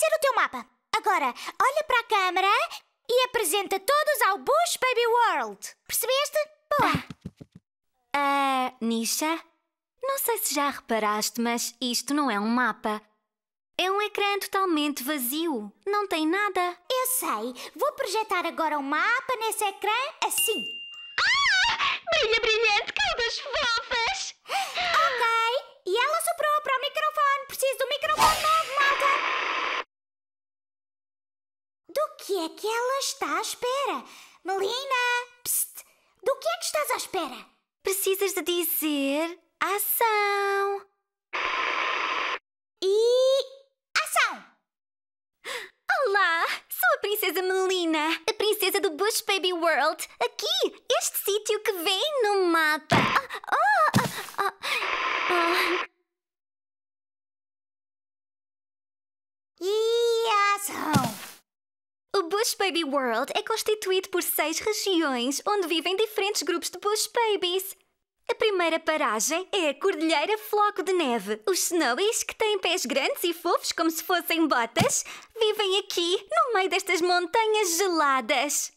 aparecer o teu mapa. Agora, olha para a câmara e apresenta todos ao Bush Baby World. Percebeste? Boa! Ah, uh, Nisha, não sei se já reparaste, mas isto não é um mapa. É um ecrã totalmente vazio. Não tem nada. Eu sei. Vou projetar agora um mapa nesse ecrã assim. Ah! Brilha brilhante, caldas fofas! que é que ela está à espera? Melina! Psst! Do que é que estás à espera? Precisas de dizer ação! E. ação! Olá! Sou a Princesa Melina, a princesa do Bush Baby World. Aqui, este sítio que vem no mapa. Oh, oh, oh, e ação! Bush Baby World é constituído por seis regiões onde vivem diferentes grupos de Bush Babies. A primeira paragem é a Cordilheira Floco de Neve. Os snowies, que têm pés grandes e fofos como se fossem botas, vivem aqui, no meio destas montanhas geladas.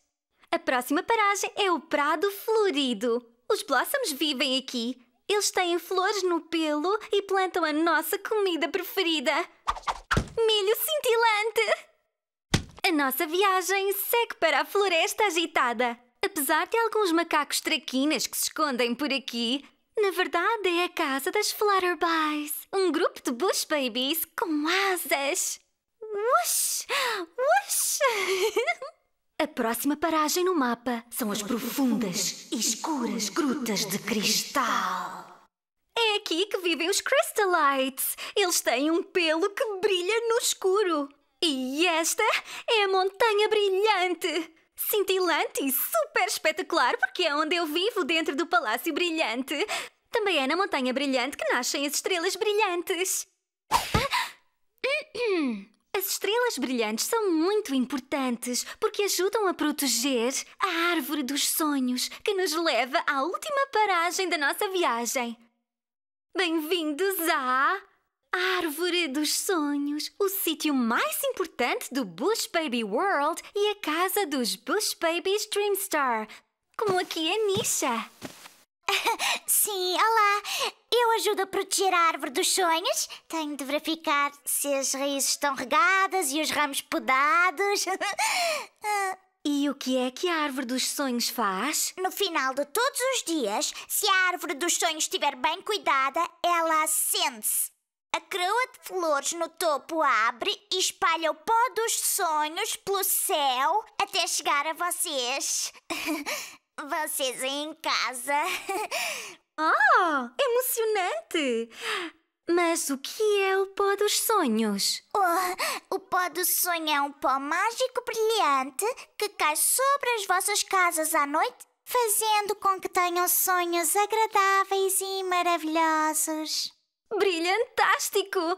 A próxima paragem é o Prado Florido. Os blossoms vivem aqui. Eles têm flores no pelo e plantam a nossa comida preferida: milho cintilante! A nossa viagem segue para a floresta agitada. Apesar de alguns macacos traquinas que se escondem por aqui, na verdade é a casa das Flutterbys, um grupo de bush babies com asas. Wush! Wush! a próxima paragem no mapa são as profundas e escuras grutas de cristal. É aqui que vivem os Crystalites. Eles têm um pelo que brilha no escuro. E esta é a Montanha Brilhante! Cintilante e super espetacular, porque é onde eu vivo dentro do Palácio Brilhante. Também é na Montanha Brilhante que nascem as estrelas brilhantes. Ah, as estrelas brilhantes são muito importantes porque ajudam a proteger a árvore dos sonhos que nos leva à última paragem da nossa viagem. Bem-vindos a Árvore dos Sonhos, o sítio mais importante do Bush Baby World e a casa dos Bush Babies Dreamstar, como aqui é Nisha. Sim, olá. Eu ajudo a proteger a árvore dos sonhos. Tenho de verificar se as raízes estão regadas e os ramos podados. Ah, e o que é que a árvore dos sonhos faz? No final de todos os dias, se a árvore dos sonhos estiver bem cuidada, ela acende-se a coroa de flores no topo abre e espalha o pó dos sonhos pelo céu até chegar a vocês. vocês em casa. oh, emocionante! Mas o que é o pó dos sonhos? Oh, o pó do sonho é um pó mágico brilhante que cai sobre as vossas casas à noite, fazendo com que tenham sonhos agradáveis e maravilhosos. Brilhantástico!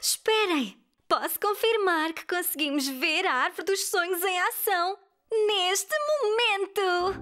Esperem! Posso confirmar que conseguimos ver a árvore dos sonhos em ação neste momento!